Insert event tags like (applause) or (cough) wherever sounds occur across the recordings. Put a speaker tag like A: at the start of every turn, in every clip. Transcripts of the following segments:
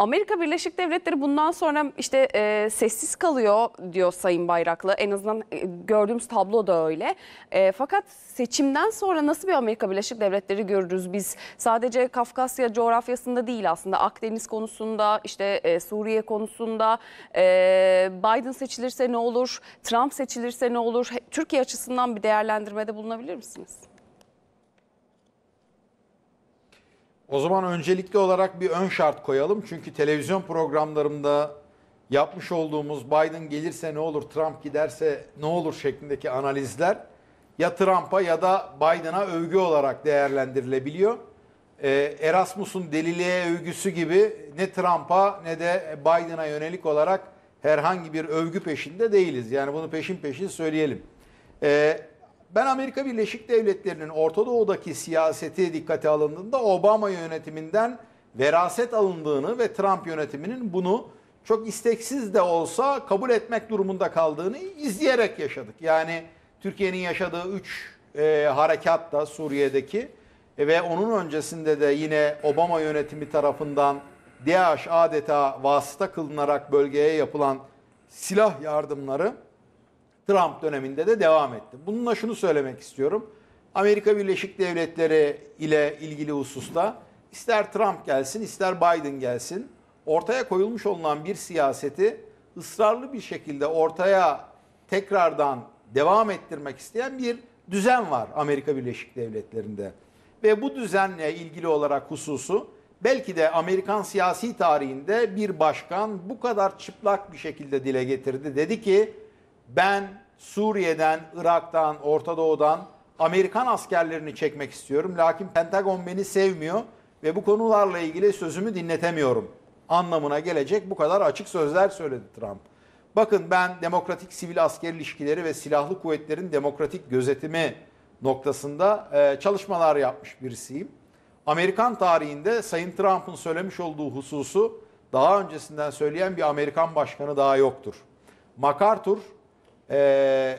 A: Amerika Birleşik Devletleri bundan sonra işte e, sessiz kalıyor diyor Sayın Bayraklı. En azından e, gördüğümüz tablo da öyle. E, fakat seçimden sonra nasıl bir Amerika Birleşik Devletleri görürüz biz? Sadece Kafkasya coğrafyasında değil aslında Akdeniz konusunda, işte e, Suriye konusunda, e, Biden seçilirse ne olur, Trump seçilirse ne olur? Türkiye açısından bir değerlendirmede bulunabilir misiniz?
B: O zaman öncelikli olarak bir ön şart koyalım. Çünkü televizyon programlarımda yapmış olduğumuz Biden gelirse ne olur, Trump giderse ne olur şeklindeki analizler ya Trump'a ya da Biden'a övgü olarak değerlendirilebiliyor. Ee, Erasmus'un deliliğe övgüsü gibi ne Trump'a ne de Biden'a yönelik olarak herhangi bir övgü peşinde değiliz. Yani bunu peşin peşin söyleyelim. Ee, ben Amerika Birleşik Devletleri'nin Orta Doğu'daki siyaseti dikkate alındığında Obama yönetiminden veraset alındığını ve Trump yönetiminin bunu çok isteksiz de olsa kabul etmek durumunda kaldığını izleyerek yaşadık. Yani Türkiye'nin yaşadığı 3 e, harekat da Suriye'deki e, ve onun öncesinde de yine Obama yönetimi tarafından DAEŞ adeta vasıta kılınarak bölgeye yapılan silah yardımları Trump döneminde de devam etti. Bununla şunu söylemek istiyorum. Amerika Birleşik Devletleri ile ilgili hususta ister Trump gelsin ister Biden gelsin ortaya koyulmuş olunan bir siyaseti ısrarlı bir şekilde ortaya tekrardan devam ettirmek isteyen bir düzen var Amerika Birleşik Devletleri'nde. Ve bu düzenle ilgili olarak hususu belki de Amerikan siyasi tarihinde bir başkan bu kadar çıplak bir şekilde dile getirdi. Dedi ki ben Suriye'den, Irak'tan, Orta Doğu'dan Amerikan askerlerini çekmek istiyorum. Lakin Pentagon beni sevmiyor ve bu konularla ilgili sözümü dinletemiyorum anlamına gelecek bu kadar açık sözler söyledi Trump. Bakın ben demokratik sivil asker ilişkileri ve silahlı kuvvetlerin demokratik gözetimi noktasında e, çalışmalar yapmış birisiyim. Amerikan tarihinde Sayın Trump'ın söylemiş olduğu hususu daha öncesinden söyleyen bir Amerikan başkanı daha yoktur. MacArthur ee,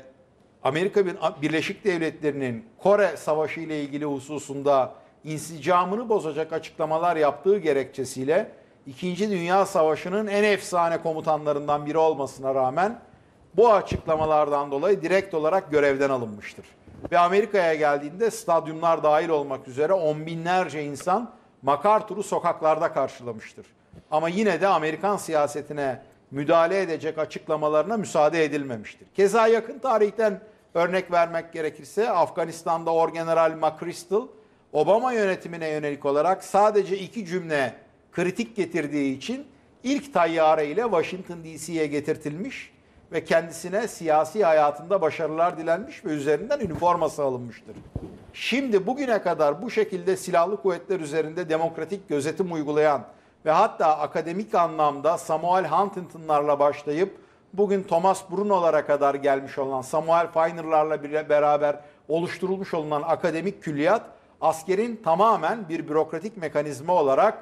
B: Amerika Birleşik Devletleri'nin Kore Savaşı ile ilgili hususunda insicamını bozacak açıklamalar yaptığı gerekçesiyle İkinci Dünya Savaşı'nın en efsane komutanlarından biri olmasına rağmen bu açıklamalardan dolayı direkt olarak görevden alınmıştır. Ve Amerika'ya geldiğinde stadyumlar dahil olmak üzere on binlerce insan MacArthur'u sokaklarda karşılamıştır. Ama yine de Amerikan siyasetine müdahale edecek açıklamalarına müsaade edilmemiştir. Keza yakın tarihten örnek vermek gerekirse Afganistan'da Orgeneral McChrystal Obama yönetimine yönelik olarak sadece iki cümle kritik getirdiği için ilk tayyare ile Washington DC'ye getirtilmiş ve kendisine siyasi hayatında başarılar dilenmiş ve üzerinden üniforması alınmıştır. Şimdi bugüne kadar bu şekilde silahlı kuvvetler üzerinde demokratik gözetim uygulayan ve hatta akademik anlamda Samuel Huntington'larla başlayıp bugün Thomas Bruno'lara kadar gelmiş olan Samuel Feiner'larla beraber oluşturulmuş olunan akademik külliyat askerin tamamen bir bürokratik mekanizma olarak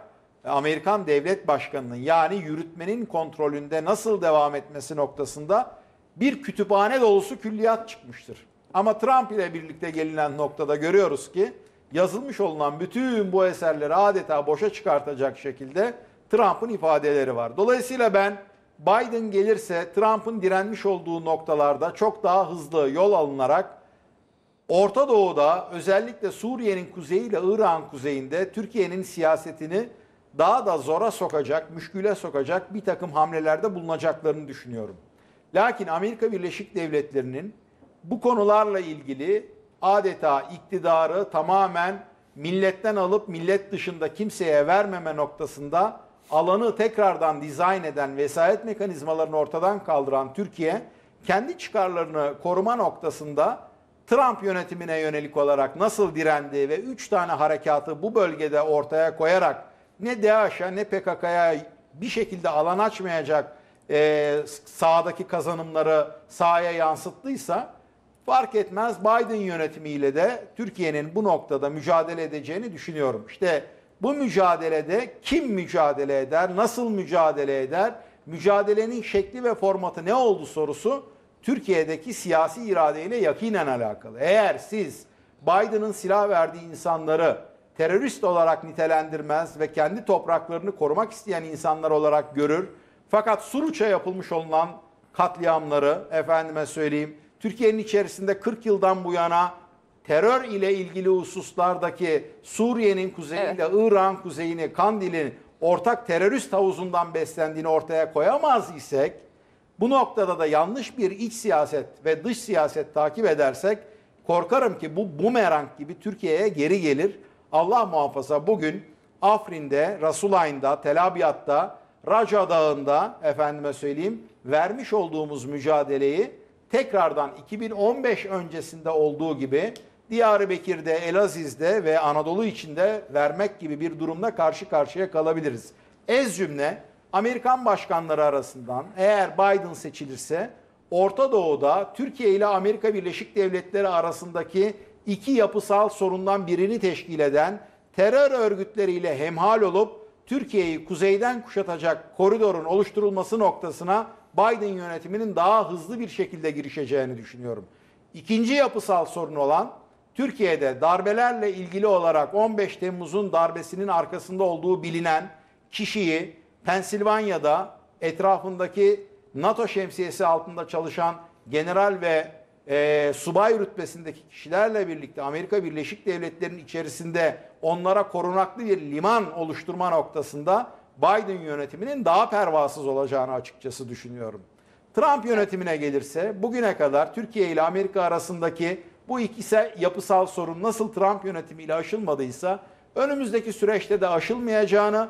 B: e, Amerikan devlet başkanının yani yürütmenin kontrolünde nasıl devam etmesi noktasında bir kütüphane dolusu külliyat çıkmıştır. Ama Trump ile birlikte gelinen noktada görüyoruz ki yazılmış olunan bütün bu eserleri adeta boşa çıkartacak şekilde Trump'ın ifadeleri var. Dolayısıyla ben Biden gelirse Trump'ın direnmiş olduğu noktalarda çok daha hızlı yol alınarak Orta Doğu'da özellikle Suriye'nin kuzeyi ile İran kuzeyinde Türkiye'nin siyasetini daha da zora sokacak, müşküle sokacak bir takım hamlelerde bulunacaklarını düşünüyorum. Lakin Amerika Birleşik Devletleri'nin bu konularla ilgili adeta iktidarı tamamen milletten alıp millet dışında kimseye vermeme noktasında alanı tekrardan dizayn eden vesayet mekanizmalarını ortadan kaldıran Türkiye kendi çıkarlarını koruma noktasında Trump yönetimine yönelik olarak nasıl direndi ve 3 tane harekatı bu bölgede ortaya koyarak ne DAEŞ'e ne PKK'ya bir şekilde alan açmayacak e, sahadaki kazanımları sahaya yansıttıysa fark etmez Biden yönetimiyle de Türkiye'nin bu noktada mücadele edeceğini düşünüyorum. İşte bu mücadelede kim mücadele eder, nasıl mücadele eder, mücadelenin şekli ve formatı ne oldu sorusu Türkiye'deki siyasi iradeyle yakinen alakalı. Eğer siz Biden'ın silah verdiği insanları terörist olarak nitelendirmez ve kendi topraklarını korumak isteyen insanlar olarak görür, fakat Suruç'a yapılmış olunan katliamları, efendime söyleyeyim, Türkiye'nin içerisinde 40 yıldan bu yana terör ile ilgili hususlardaki Suriye'nin kuzeyiyle evet. İran kuzeyini, Kandil'in ortak terörist havuzundan beslendiğini ortaya koyamaz isek bu noktada da yanlış bir iç siyaset ve dış siyaset takip edersek korkarım ki bu bumerang gibi Türkiye'ye geri gelir. Allah muhafaza bugün Afrin'de, Rasulayn'da, Tel Abyad'da, Raca Dağı'nda efendime söyleyeyim vermiş olduğumuz mücadeleyi tekrardan 2015 öncesinde olduğu gibi Diyarbakır'da, Elaziz'de ve Anadolu içinde vermek gibi bir durumla karşı karşıya kalabiliriz. Ez cümle Amerikan başkanları arasından eğer Biden seçilirse Orta Doğu'da Türkiye ile Amerika Birleşik Devletleri arasındaki iki yapısal sorundan birini teşkil eden terör örgütleriyle hemhal olup Türkiye'yi kuzeyden kuşatacak koridorun oluşturulması noktasına Biden yönetiminin daha hızlı bir şekilde girişeceğini düşünüyorum. İkinci yapısal sorun olan Türkiye'de darbelerle ilgili olarak 15 Temmuz'un darbesinin arkasında olduğu bilinen kişiyi Pensilvanya'da etrafındaki NATO şemsiyesi altında çalışan general ve e, subay rütbesindeki kişilerle birlikte Amerika Birleşik Devletleri'nin içerisinde onlara korunaklı bir liman oluşturma noktasında Biden yönetiminin daha pervasız olacağını açıkçası düşünüyorum. Trump yönetimine gelirse bugüne kadar Türkiye ile Amerika arasındaki bu ikisi yapısal sorun nasıl Trump yönetimiyle aşılmadıysa önümüzdeki süreçte de aşılmayacağını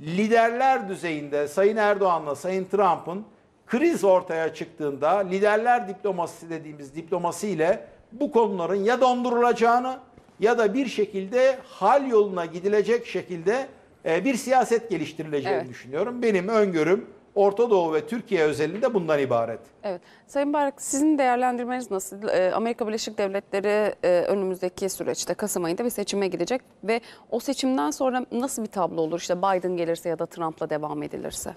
B: liderler düzeyinde Sayın Erdoğan'la Sayın Trump'ın kriz ortaya çıktığında liderler diplomasisi dediğimiz diplomasi ile bu konuların ya dondurulacağını ya da bir şekilde hal yoluna gidilecek şekilde ee, bir siyaset geliştirileceğini evet. düşünüyorum. Benim öngörüm Orta Doğu ve Türkiye özelinde bundan ibaret.
A: Evet. Sayın Barak sizin değerlendirmeniz nasıl? Ee, Amerika Birleşik Devletleri e, önümüzdeki süreçte Kasım ayında bir seçime gidecek ve o seçimden sonra nasıl bir tablo olur? İşte Biden gelirse ya da Trump'la devam edilirse.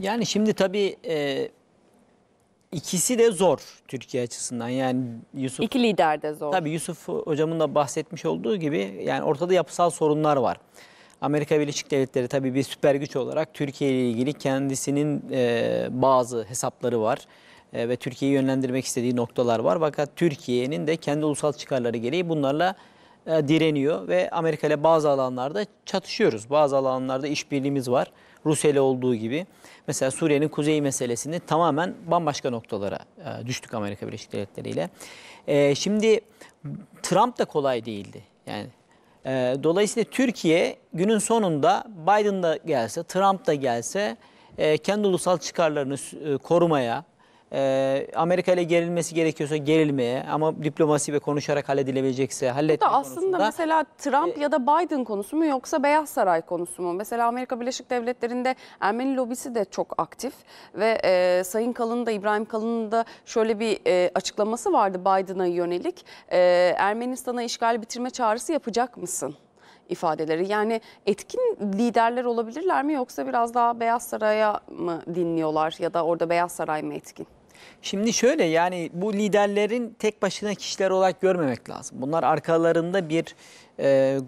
C: Yani şimdi tabii e, ikisi de zor Türkiye açısından. Yani Yusuf İki lider de zor. Tabii Yusuf hocamın da bahsetmiş olduğu gibi yani ortada yapısal sorunlar var. Amerika Birleşik Devletleri tabii bir süper güç olarak Türkiye ile ilgili kendisinin e, bazı hesapları var e, ve Türkiye'yi yönlendirmek istediği noktalar var. Fakat Türkiye'nin de kendi ulusal çıkarları gereği bunlarla e, direniyor ve Amerika ile bazı alanlarda çatışıyoruz. Bazı alanlarda işbirliğimiz var. Rusya ile olduğu gibi. Mesela Suriye'nin kuzeyi meselesini tamamen bambaşka noktalara e, düştük Amerika Birleşik Devletleri ile. E, şimdi Trump da kolay değildi. Yani e, dolayısıyla Türkiye günün sonunda Biden da gelse, Trump da gelse e, kendi ulusal çıkarlarını e, korumaya, ee, Amerika ile gerilmesi gerekiyorsa gerilmeye ama diplomasi ve konuşarak halledilebilecekse halletme da aslında
A: mesela Trump e, ya da Biden konusu mu yoksa Beyaz Saray konusu mu? Mesela Amerika Birleşik Devletleri'nde Ermeni lobisi de çok aktif ve e, Sayın Kalın da İbrahim Kalın'ın da şöyle bir e, açıklaması vardı Biden'a yönelik. E, Ermenistan'a işgal bitirme çağrısı yapacak mısın? ifadeleri. Yani etkin liderler olabilirler mi yoksa biraz daha Beyaz Saray'a mı dinliyorlar ya da orada Beyaz Saray mı etkin?
C: Şimdi şöyle yani bu liderlerin tek başına kişiler olarak görmemek lazım. Bunlar arkalarında bir e,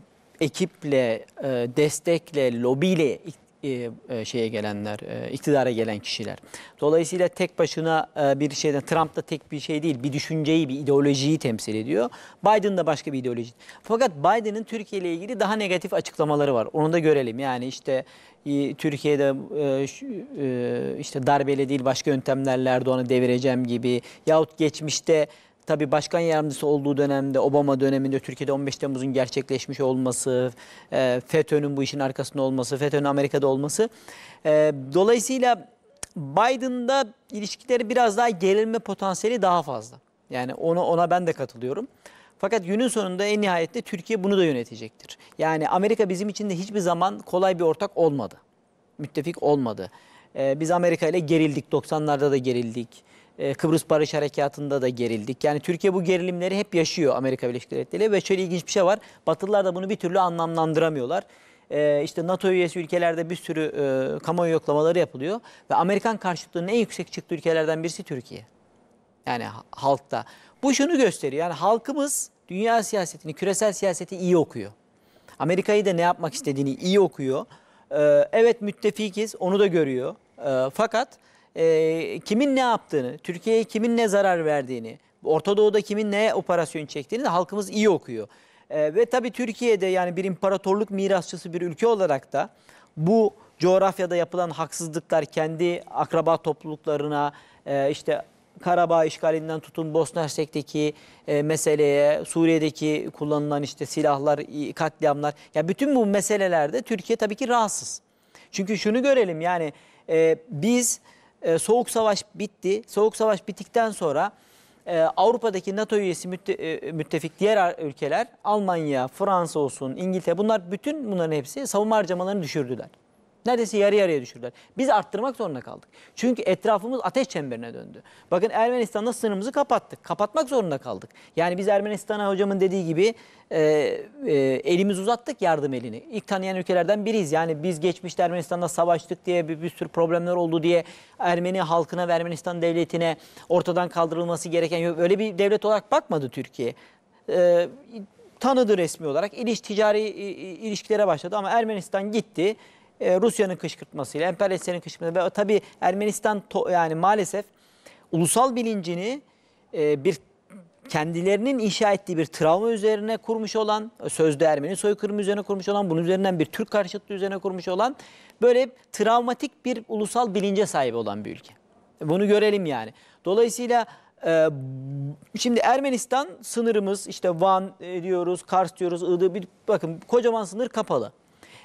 C: ekiple, e, destekle, lobiyle, e, e, şeye gelenler, e, iktidara gelen kişiler. Dolayısıyla tek başına bir şeyden, Trump da tek bir şey değil, bir düşünceyi, bir ideolojiyi temsil ediyor. Biden da başka bir ideoloji. Fakat Biden'ın Türkiye ile ilgili daha negatif açıklamaları var. Onu da görelim. Yani işte Türkiye'de işte darbeyle değil başka yöntemlerle Erdoğan'ı devireceğim gibi yahut geçmişte Tabii başkan yardımcısı olduğu dönemde Obama döneminde Türkiye'de 15 Temmuz'un gerçekleşmiş olması, e, FETÖ'nün bu işin arkasında olması, FETÖ'nün Amerika'da olması. E, dolayısıyla Biden'da ilişkileri biraz daha gerilme potansiyeli daha fazla. Yani ona, ona ben de katılıyorum. Fakat günün sonunda en nihayette Türkiye bunu da yönetecektir. Yani Amerika bizim için de hiçbir zaman kolay bir ortak olmadı. Müttefik olmadı. E, biz Amerika ile gerildik. 90'larda da gerildik. Ee, Kıbrıs Barış Harekatı'nda da gerildik. Yani Türkiye bu gerilimleri hep yaşıyor Amerika Birleşik Devletleri ve şöyle ilginç bir şey var. Batılılar da bunu bir türlü anlamlandıramıyorlar. Ee, işte NATO üyesi ülkelerde bir sürü e, kamuoyu yoklamaları yapılıyor ve Amerikan karşıtlığının en yüksek çıktığı ülkelerden birisi Türkiye. Yani halkta. Bu şunu gösteriyor. Yani halkımız dünya siyasetini, küresel siyaseti iyi okuyor. Amerika'yı da ne yapmak istediğini iyi okuyor. Ee, evet müttefikiz onu da görüyor. Ee, fakat e, kimin ne yaptığını, Türkiye'ye kimin ne zarar verdiğini, Orta Doğu'da kimin ne operasyon çektiğini de halkımız iyi okuyor. E, ve tabii Türkiye'de yani bir imparatorluk mirasçısı bir ülke olarak da bu coğrafyada yapılan haksızlıklar kendi akraba topluluklarına, e, işte Karabağ işgalinden tutun Bosna Hersek'teki e, meseleye, Suriye'deki kullanılan işte silahlar, katliamlar. Ya bütün bu meselelerde Türkiye tabii ki rahatsız. Çünkü şunu görelim yani e, biz e, Soğuk Savaş bitti. Soğuk Savaş bittikten sonra e, Avrupa'daki NATO üyesi mütte, e, müttefik diğer ülkeler Almanya, Fransa olsun, İngiltere bunlar bütün bunların hepsi savunma harcamalarını düşürdüler. Neredeyse yarı yarıya düşürdüler. Biz arttırmak zorunda kaldık. Çünkü etrafımız ateş çemberine döndü. Bakın Ermenistan'da sınırımızı kapattık. Kapatmak zorunda kaldık. Yani biz Ermenistan'a hocamın dediği gibi e, e, elimiz uzattık yardım elini. İlk tanıyan ülkelerden biriyiz. Yani biz geçmişte Ermenistan'da savaştık diye bir, bir sürü problemler oldu diye Ermeni halkına ve Ermenistan devletine ortadan kaldırılması gereken öyle bir devlet olarak bakmadı Türkiye. E, tanıdı resmi olarak. İliş, ticari ilişkilere başladı ama Ermenistan gitti e, Rusya'nın kışkırtmasıyla, emperyalistlerin kışkırtmasıyla ve tabii Ermenistan yani maalesef ulusal bilincini e, bir kendilerinin inşa ettiği bir travma üzerine kurmuş olan, sözde Ermeni soykırımı üzerine kurmuş olan, bunun üzerinden bir Türk karşıtı üzerine kurmuş olan böyle travmatik bir ulusal bilince sahip olan bir ülke. Bunu görelim yani. Dolayısıyla e, şimdi Ermenistan sınırımız işte Van e, diyoruz, Kars diyoruz, Iğdır bir bakın kocaman sınır kapalı.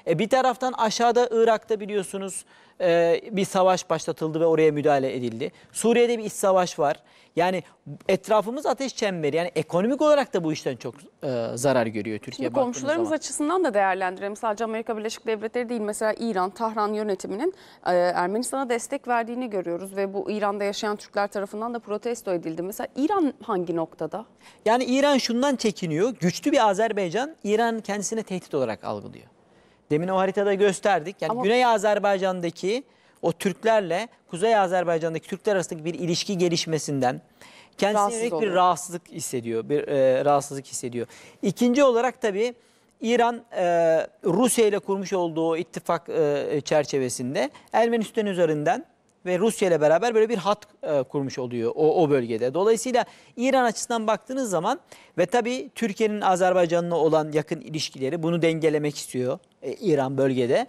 C: E, bir taraftan aşağıda Irak'ta biliyorsunuz e, bir savaş başlatıldı ve oraya müdahale edildi. Suriye'de bir iç savaş var. Yani etrafımız ateş çemberi. Yani ekonomik olarak da bu işten çok e, zarar görüyor Türkiye Şimdi komşularımız zaman.
A: açısından da değerlendirelim. Sadece Amerika Birleşik Devletleri değil mesela İran, Tahran yönetiminin e, Ermenistan'a destek verdiğini görüyoruz ve bu İran'da yaşayan Türkler tarafından da protesto edildi. Mesela İran hangi noktada?
C: Yani İran şundan çekiniyor. Güçlü bir Azerbaycan İran kendisine tehdit olarak algılıyor. Demin o haritada gösterdik. Yani Ama... Güney Azerbaycan'daki o Türklerle Kuzey Azerbaycan'daki Türkler arasındaki bir ilişki gelişmesinden kendisine yönelik bir rahatsızlık hissediyor. Bir e, rahatsızlık hissediyor. İkinci olarak tabii İran e, Rusya ile kurmuş olduğu ittifak e, çerçevesinde Ermenistan üzerinden ve Rusya ile beraber böyle bir hat e, kurmuş oluyor o, o bölgede. Dolayısıyla İran açısından baktığınız zaman ve tabii Türkiye'nin Azerbaycan'la olan yakın ilişkileri bunu dengelemek istiyor e, İran bölgede.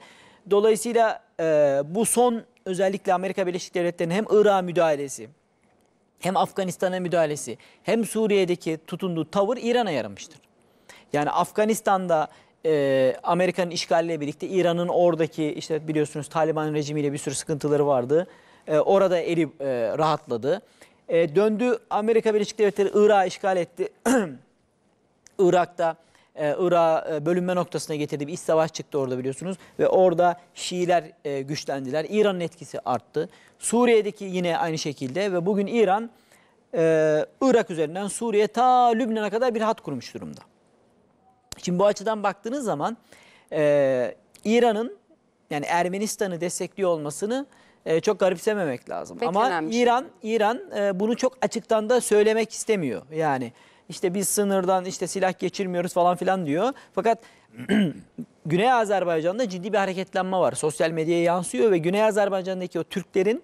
C: Dolayısıyla e, bu son özellikle Amerika Birleşik Devletleri'nin hem Irak'a müdahalesi hem Afganistan'a müdahalesi hem Suriye'deki tutunduğu tavır İran'a yaramıştır. Yani Afganistan'da e, Amerika'nın işgaliyle birlikte İran'ın oradaki işte biliyorsunuz Taliban rejimiyle bir sürü sıkıntıları vardı. E, orada eli e, rahatladı. E, döndü Amerika Birleşik Devletleri Irak'ı işgal etti. (clears throat) Irak'ta e, Irak e, bölünme noktasına getirdi. Bir iç savaş çıktı orada biliyorsunuz. Ve orada Şiiler e, güçlendiler. İran'ın etkisi arttı. Suriye'deki yine aynı şekilde ve bugün İran e, Irak üzerinden Suriye ta Lübnan'a kadar bir hat kurmuş durumda. Şimdi bu açıdan baktığınız zaman e, İran'ın yani Ermenistan'ı destekliyor olmasını e, çok garipsememek lazım. Pek Ama şey. İran İran e, bunu çok açıktan da söylemek istemiyor. Yani işte biz sınırdan işte silah geçirmiyoruz falan filan diyor. Fakat (clears throat) Güney Azerbaycan'da ciddi bir hareketlenme var. Sosyal medyaya yansıyor ve Güney Azerbaycan'daki o Türklerin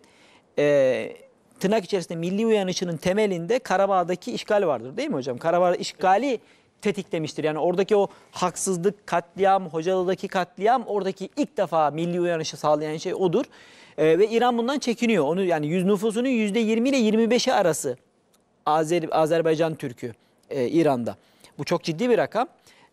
C: e, tırnak içerisinde milli uyanışının temelinde Karabağ'daki işgal vardır değil mi hocam? Karabağ işgali tetiklemiştir. Yani oradaki o haksızlık, katliam, Hocalı'daki katliam oradaki ilk defa milli uyanışı sağlayan şey odur. Ee, ve İran bundan çekiniyor. Onu yani yüz nüfusunun %20 ile 25'i arası Azer, Azerbaycan Türk'ü e, İran'da. Bu çok ciddi bir rakam.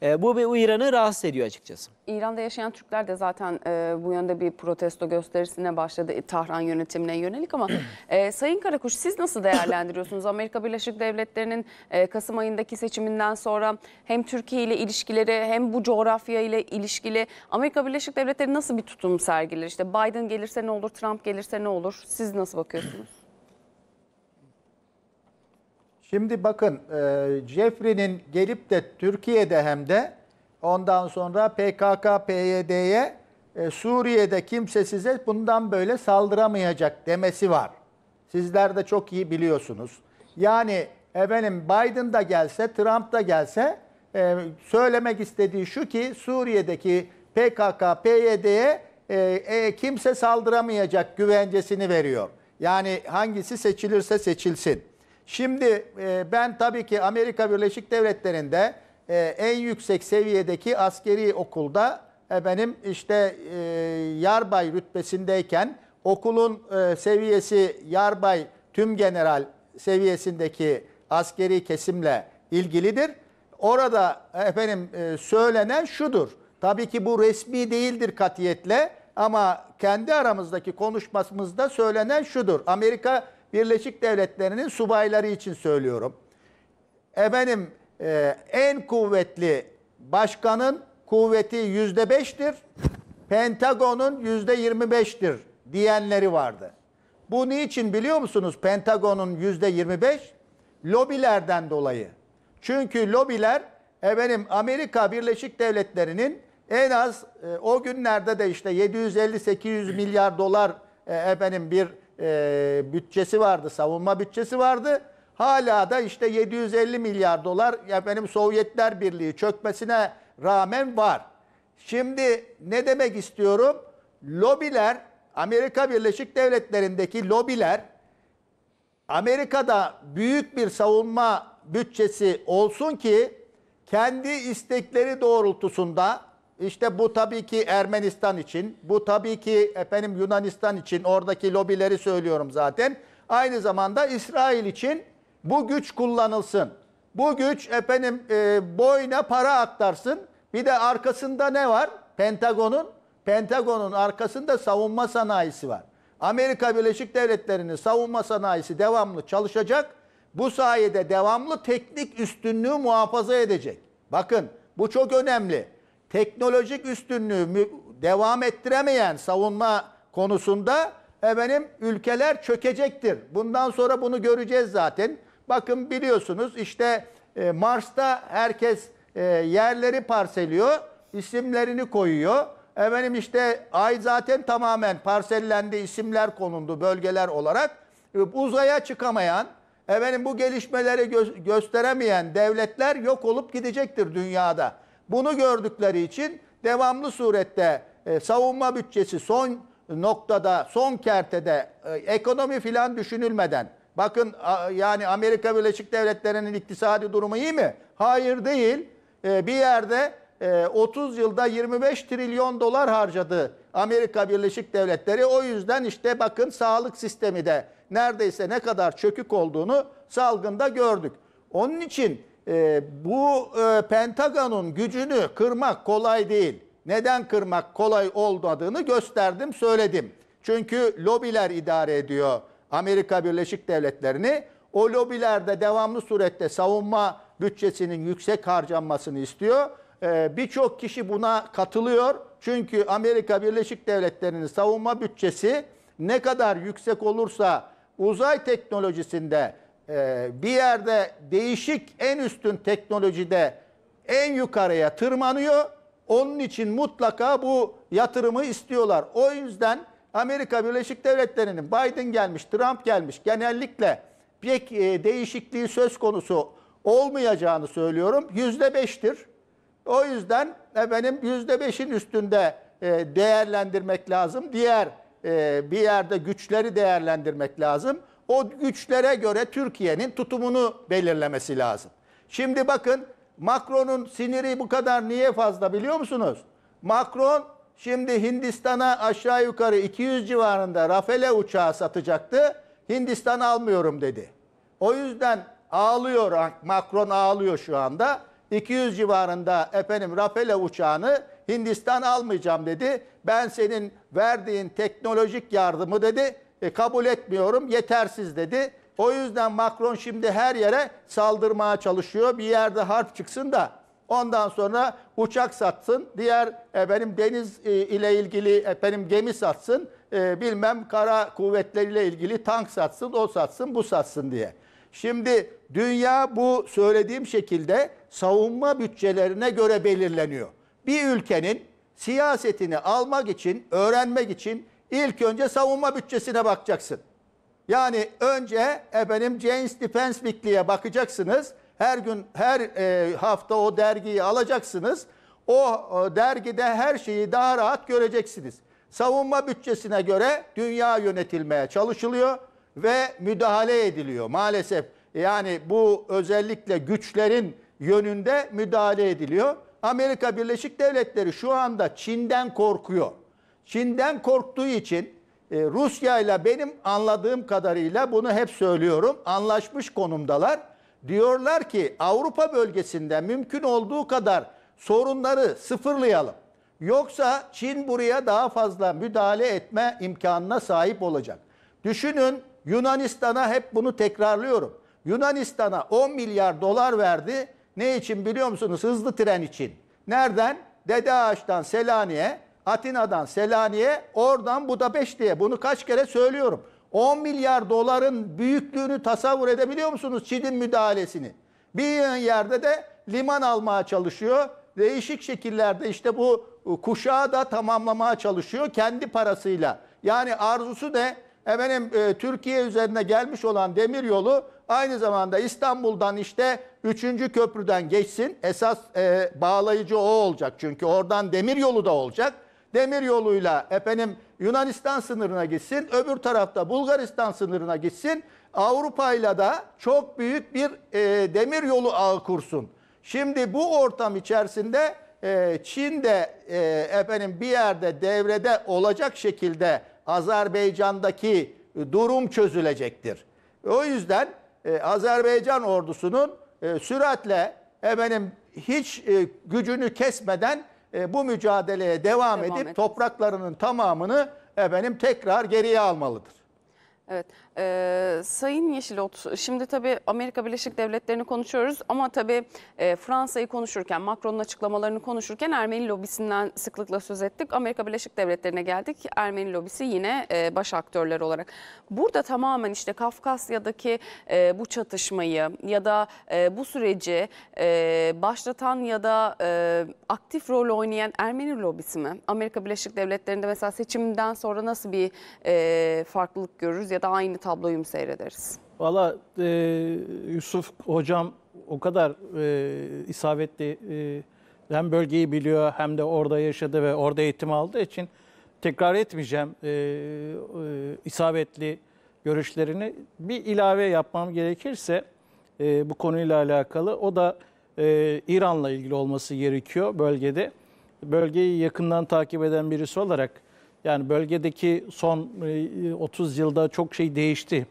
C: Ee, bu bir İran'ı rahatsız ediyor açıkçası.
A: İran'da yaşayan Türkler de zaten e, bu yönde bir protesto gösterisine başladı e, Tahran yönetimine yönelik ama (clears throat) e, Sayın Karakuş siz nasıl değerlendiriyorsunuz? Amerika Birleşik Devletleri'nin e, Kasım ayındaki seçiminden sonra hem Türkiye ile ilişkileri hem bu coğrafya ile ilişkili Amerika Birleşik Devletleri nasıl bir tutum sergiler? İşte Biden gelirse ne olur, Trump gelirse ne olur? Siz nasıl bakıyorsunuz?
D: Şimdi bakın e, Jeffrey'nin gelip de Türkiye'de hem de ondan sonra PKK, PYD'ye e, Suriye'de kimse size bundan böyle saldıramayacak demesi var. Sizler de çok iyi biliyorsunuz. Yani efendim Biden da gelse, Trump da gelse e, söylemek istediği şu ki Suriye'deki PKK, PYD'ye e, e, kimse saldıramayacak güvencesini veriyor. Yani hangisi seçilirse seçilsin. Şimdi e, ben tabii ki Amerika Birleşik Devletleri'nde e, en yüksek seviyedeki askeri okulda e, benim işte e, yarbay rütbesindeyken okulun e, seviyesi yarbay tüm general seviyesindeki askeri kesimle ilgilidir. Orada e, efendim e, söylenen şudur. Tabii ki bu resmi değildir katiyetle ama kendi aramızdaki konuşmasımızda söylenen şudur. Amerika Birleşik Devletleri'nin subayları için söylüyorum. Efendim e, en kuvvetli başkanın kuvveti yüzde beştir. Pentagon'un yüzde yirmi beştir diyenleri vardı. Bu niçin biliyor musunuz? Pentagon'un yüzde yirmi beş lobilerden dolayı. Çünkü lobiler efendim Amerika Birleşik Devletleri'nin en az e, o günlerde de işte 750-800 milyar dolar e, efendim bir e, bütçesi vardı, savunma bütçesi vardı. Hala da işte 750 milyar dolar ya benim Sovyetler Birliği çökmesine rağmen var. Şimdi ne demek istiyorum? Lobiler Amerika Birleşik Devletleri'ndeki lobiler Amerika'da büyük bir savunma bütçesi olsun ki kendi istekleri doğrultusunda işte bu tabii ki Ermenistan için, bu tabii ki efendim Yunanistan için oradaki lobileri söylüyorum zaten. Aynı zamanda İsrail için bu güç kullanılsın. Bu güç efendim e, boyuna para aktarsın. Bir de arkasında ne var? Pentagon'un Pentagon'un arkasında savunma sanayisi var. Amerika Birleşik Devletleri'nin savunma sanayisi devamlı çalışacak. Bu sayede devamlı teknik üstünlüğü muhafaza edecek. Bakın bu çok önemli teknolojik üstünlüğü devam ettiremeyen savunma konusunda efendim ülkeler çökecektir. Bundan sonra bunu göreceğiz zaten. Bakın biliyorsunuz işte e, Mars'ta herkes e, yerleri parseliyor, isimlerini koyuyor. Efendim işte ay zaten tamamen parsellendi, isimler konuldu bölgeler olarak. E, uzaya çıkamayan, efendim bu gelişmeleri gö gösteremeyen devletler yok olup gidecektir dünyada. Bunu gördükleri için devamlı surette e, savunma bütçesi son noktada, son kertede e, ekonomi filan düşünülmeden bakın yani Amerika Birleşik Devletleri'nin iktisadi durumu iyi mi? Hayır değil. E, bir yerde 30 e, yılda 25 trilyon dolar harcadı Amerika Birleşik Devletleri. O yüzden işte bakın sağlık sistemi de neredeyse ne kadar çökük olduğunu salgında gördük. Onun için e, bu e, Pentagon'un gücünü kırmak kolay değil. Neden kırmak kolay olmadığını gösterdim, söyledim. Çünkü lobiler idare ediyor Amerika Birleşik Devletleri'ni. O lobilerde devamlı surette savunma bütçesinin yüksek harcanmasını istiyor. E, Birçok kişi buna katılıyor. Çünkü Amerika Birleşik Devletleri'nin savunma bütçesi ne kadar yüksek olursa uzay teknolojisinde ee, bir yerde değişik en üstün teknolojide en yukarıya tırmanıyor. Onun için mutlaka bu yatırımı istiyorlar. O yüzden Amerika Birleşik Devletleri'nin Biden gelmiş, Trump gelmiş genellikle pek e, değişikliği söz konusu olmayacağını söylüyorum. Yüzde beştir. O yüzden benim yüzde beşin üstünde e, değerlendirmek lazım. Diğer e, bir yerde güçleri değerlendirmek lazım o güçlere göre Türkiye'nin tutumunu belirlemesi lazım. Şimdi bakın Macron'un siniri bu kadar niye fazla biliyor musunuz? Macron şimdi Hindistan'a aşağı yukarı 200 civarında Rafale uçağı satacaktı. Hindistan almıyorum dedi. O yüzden ağlıyor Macron ağlıyor şu anda. 200 civarında efendim Rafale uçağını Hindistan almayacağım dedi. Ben senin verdiğin teknolojik yardımı dedi e, kabul etmiyorum, yetersiz dedi. O yüzden Macron şimdi her yere saldırmaya çalışıyor. Bir yerde harp çıksın da ondan sonra uçak satsın. Diğer e, benim deniz e, ile ilgili e, benim gemi satsın. E, bilmem kara kuvvetleriyle ilgili tank satsın, o satsın, bu satsın diye. Şimdi dünya bu söylediğim şekilde savunma bütçelerine göre belirleniyor. Bir ülkenin siyasetini almak için, öğrenmek için İlk önce savunma bütçesine bakacaksın. Yani önce efendim James Defense Weekly'ye bakacaksınız. Her gün her e, hafta o dergiyi alacaksınız. O, o e, dergide her şeyi daha rahat göreceksiniz. Savunma bütçesine göre dünya yönetilmeye çalışılıyor ve müdahale ediliyor maalesef. Yani bu özellikle güçlerin yönünde müdahale ediliyor. Amerika Birleşik Devletleri şu anda Çin'den korkuyor. Çin'den korktuğu için e, Rusya ile benim anladığım kadarıyla bunu hep söylüyorum anlaşmış konumdalar. Diyorlar ki Avrupa bölgesinde mümkün olduğu kadar sorunları sıfırlayalım. Yoksa Çin buraya daha fazla müdahale etme imkanına sahip olacak. Düşünün Yunanistan'a hep bunu tekrarlıyorum. Yunanistan'a 10 milyar dolar verdi. Ne için biliyor musunuz? Hızlı tren için. Nereden? Dede Ağaç'tan Selanik'e Atina'dan Selanik'e, oradan Budapeşte'ye. Bunu kaç kere söylüyorum. 10 milyar doların büyüklüğünü tasavvur edebiliyor musunuz Çin'in müdahalesini? Bir yerde de liman almaya çalışıyor. Değişik şekillerde işte bu e, kuşağı da tamamlamaya çalışıyor kendi parasıyla. Yani arzusu ne? Efendim e, Türkiye üzerine gelmiş olan demir yolu aynı zamanda İstanbul'dan işte 3. köprüden geçsin. Esas e, bağlayıcı o olacak. Çünkü oradan demir yolu da olacak demir yoluyla efendim Yunanistan sınırına gitsin, öbür tarafta Bulgaristan sınırına gitsin. Avrupa ile de çok büyük bir e, demir yolu ağı kursun. Şimdi bu ortam içerisinde e, Çin de e, efendim bir yerde devrede olacak şekilde Azerbaycan'daki durum çözülecektir. O yüzden e, Azerbaycan ordusunun e, süratle efendim hiç e, gücünü kesmeden e, bu mücadeleye devam, devam edip et. topraklarının tamamını efendim tekrar geriye almalıdır.
A: Evet. Ee, Sayın Yeşilot, şimdi tabii Amerika Birleşik Devletleri'ni konuşuyoruz ama tabii e, Fransa'yı konuşurken, Macron'un açıklamalarını konuşurken Ermeni lobisinden sıklıkla söz ettik. Amerika Birleşik Devletleri'ne geldik. Ermeni lobisi yine e, baş aktörler olarak. Burada tamamen işte Kafkasya'daki e, bu çatışmayı ya da e, bu süreci e, başlatan ya da e, aktif rol oynayan Ermeni lobisi mi? Amerika Birleşik Devletleri'nde mesela seçimden sonra nasıl bir e, farklılık görürüz? ya da aynı tabloyu mu seyrederiz?
E: Valla e, Yusuf hocam o kadar e, isabetli e, hem bölgeyi biliyor hem de orada yaşadı ve orada eğitim aldığı için tekrar etmeyeceğim e, e, isabetli görüşlerini. Bir ilave yapmam gerekirse e, bu konuyla alakalı o da e, İran'la ilgili olması gerekiyor bölgede. Bölgeyi yakından takip eden birisi olarak yani bölgedeki son 30 e, yılda çok şey değişti.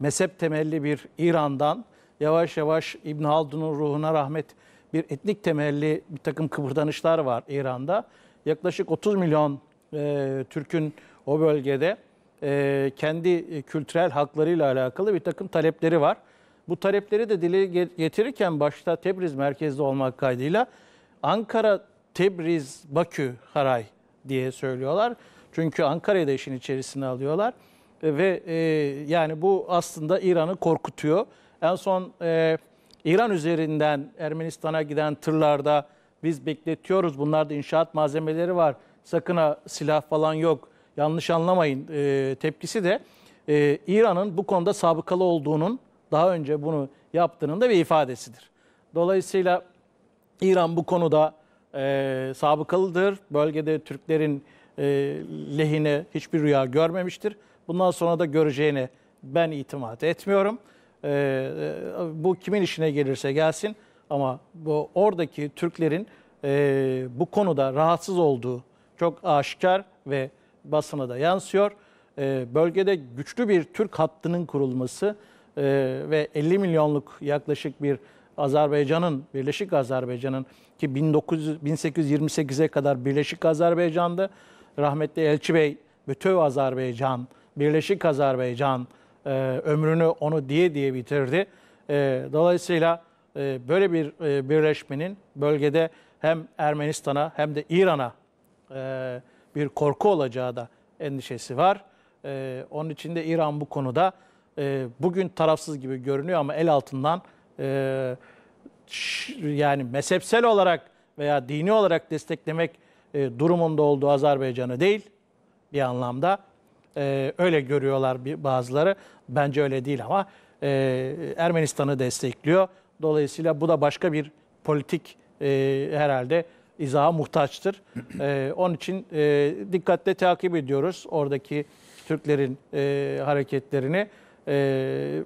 E: Mezhep temelli bir İran'dan yavaş yavaş İbn Haldun'un ruhuna rahmet bir etnik temelli bir takım kıpırdanışlar var İran'da. Yaklaşık 30 milyon e, Türk'ün o bölgede e, kendi kültürel haklarıyla alakalı bir takım talepleri var. Bu talepleri de dile getirirken başta Tebriz merkezli olmak kaydıyla Ankara, Tebriz, Bakü, Haray diye söylüyorlar. Çünkü Ankara'yı da işin içerisine alıyorlar. E, ve e, yani bu aslında İran'ı korkutuyor. En son e, İran üzerinden Ermenistan'a giden tırlarda biz bekletiyoruz. Bunlarda inşaat malzemeleri var. Sakın ha silah falan yok. Yanlış anlamayın e, tepkisi de e, İran'ın bu konuda sabıkalı olduğunun daha önce bunu yaptığının da bir ifadesidir. Dolayısıyla İran bu konuda e, sabıkalıdır. Bölgede Türklerin e, lehine hiçbir rüya görmemiştir. Bundan sonra da göreceğini ben itimat etmiyorum. E, e, bu kimin işine gelirse gelsin ama bu oradaki Türklerin e, bu konuda rahatsız olduğu çok aşikar ve basına da yansıyor. E, bölgede güçlü bir Türk hattının kurulması e, ve 50 milyonluk yaklaşık bir Azerbaycan'ın, Birleşik Azerbaycan'ın ki 1900, 1828'e kadar Birleşik Azerbaycan'da rahmetli Elçi Bey bütün Azerbaycan, Birleşik Azerbaycan e, ömrünü onu diye diye bitirdi. E, dolayısıyla e, böyle bir e, birleşmenin bölgede hem Ermenistan'a hem de İran'a e, bir korku olacağı da endişesi var. E, onun için de İran bu konuda e, bugün tarafsız gibi görünüyor ama el altından e, yani mezhepsel olarak veya dini olarak desteklemek e, durumunda olduğu Azerbaycan'ı değil bir anlamda. E, öyle görüyorlar bazıları. Bence öyle değil ama e, Ermenistan'ı destekliyor. Dolayısıyla bu da başka bir politik e, herhalde izaha muhtaçtır. (clears throat) E, onun için dikkatle takip ediyoruz oradaki Türklerin hareketlerini e,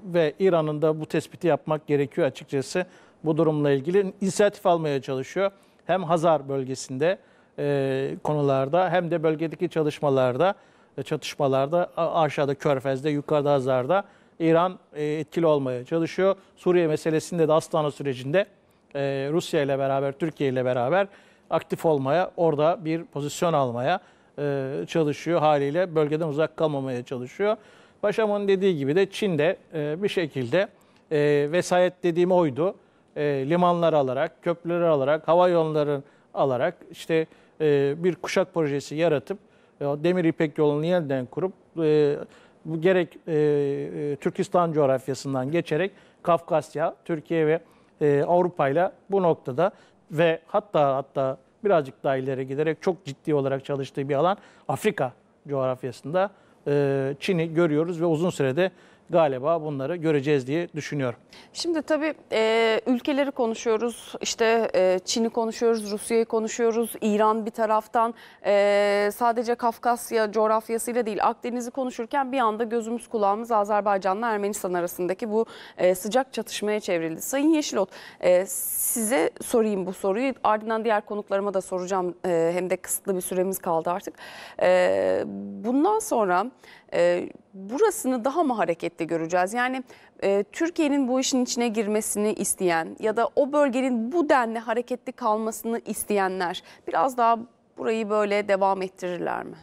E: ve İran'ın da bu tespiti yapmak gerekiyor açıkçası. Bu durumla ilgili inisiyatif almaya çalışıyor. Hem Hazar bölgesinde e, konularda hem de bölgedeki çalışmalarda, e, çatışmalarda aşağıda Körfez'de, yukarıda Hazar'da İran e, etkili olmaya çalışıyor. Suriye meselesinde de Astana sürecinde e, Rusya ile beraber, Türkiye ile beraber aktif olmaya, orada bir pozisyon almaya e, çalışıyor. Haliyle bölgeden uzak kalmamaya çalışıyor. Paşam'ın dediği gibi de Çin'de e, bir şekilde e, vesayet dediğim oydu. E, limanlar alarak, köprüler alarak, hava yollarının alarak işte e, bir kuşak projesi yaratıp e, Demir İpek yolunu yeniden kurup e, bu gerek e, e, Türkistan coğrafyasından geçerek Kafkasya, Türkiye ve e, Avrupa ile bu noktada ve hatta hatta birazcık daha ileri giderek çok ciddi olarak çalıştığı bir alan Afrika coğrafyasında e, Çin'i görüyoruz ve uzun sürede galiba bunları göreceğiz diye düşünüyorum.
A: Şimdi tabii e, ülkeleri konuşuyoruz, işte e, Çin'i konuşuyoruz, Rusya'yı konuşuyoruz, İran bir taraftan e, sadece Kafkasya coğrafyasıyla değil Akdeniz'i konuşurken bir anda gözümüz kulağımız Azerbaycan'la Ermenistan arasındaki bu e, sıcak çatışmaya çevrildi. Sayın Yeşilot e, size sorayım bu soruyu ardından diğer konuklarıma da soracağım e, hem de kısıtlı bir süremiz kaldı artık. E, bundan sonra... E, burasını daha mı hareketli göreceğiz? Yani e, Türkiye'nin bu işin içine girmesini isteyen ya da o bölgenin bu denli hareketli kalmasını isteyenler biraz daha burayı böyle devam ettirirler mi?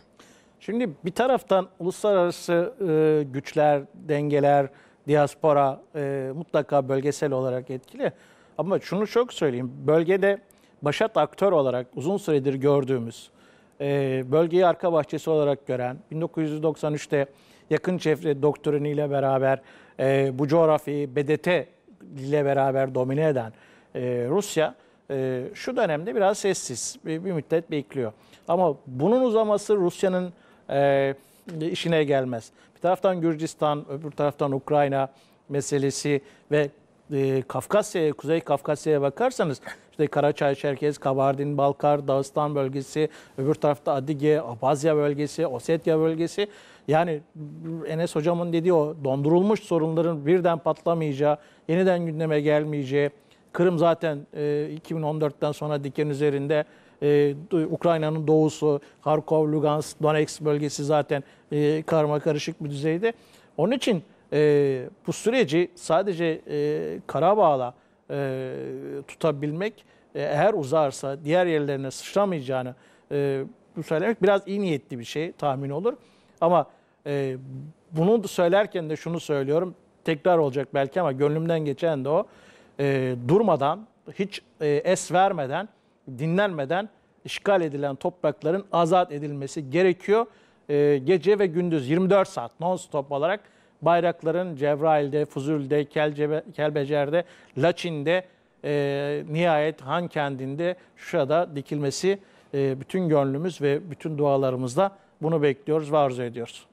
E: Şimdi bir taraftan uluslararası e, güçler, dengeler, diaspora e, mutlaka bölgesel olarak etkili. Ama şunu çok söyleyeyim. Bölgede başat aktör olarak uzun süredir gördüğümüz e, bölgeyi arka bahçesi olarak gören, 1993'te yakın çevre doktriniyle beraber e, bu coğrafyayı BDT ile beraber domine eden e, Rusya e, şu dönemde biraz sessiz bir, bir müddet bekliyor. Ama bunun uzaması Rusya'nın e, işine gelmez. Bir taraftan Gürcistan, öbür taraftan Ukrayna meselesi ve e, Kafkasya'ya, Kuzey Kafkasya'ya bakarsanız işte Karaçay, Çerkez, Kabardin, Balkar, Dağıstan bölgesi, öbür tarafta Adige, Abazya bölgesi, Osetya bölgesi. Yani Enes Hocam'ın dediği o dondurulmuş sorunların birden patlamayacağı, yeniden gündeme gelmeyeceği, Kırım zaten 2014'ten e, sonra diken üzerinde e, Ukrayna'nın doğusu, Kharkov, Lugansk, Donetsk bölgesi zaten e, karma karışık bir düzeyde. Onun için e, bu süreci sadece e, Karabağ'la e, tutabilmek e, eğer uzarsa diğer yerlerine sıçramayacağını e, söylemek biraz iyi niyetli bir şey tahmin olur. Ama e, bunu söylerken de şunu söylüyorum. Tekrar olacak belki ama gönlümden geçen de o. E, durmadan, hiç e, es vermeden, dinlenmeden işgal edilen toprakların azat edilmesi gerekiyor. E, gece ve gündüz 24 saat non-stop olarak bayrakların Cebrail'de, Fuzul'de, Kelcebe, Kelbecer'de, Laçin'de, e, nihayet Han kendinde Şuşa'da dikilmesi e, bütün gönlümüz ve bütün dualarımızla bunu bekliyoruz ve arzu ediyoruz.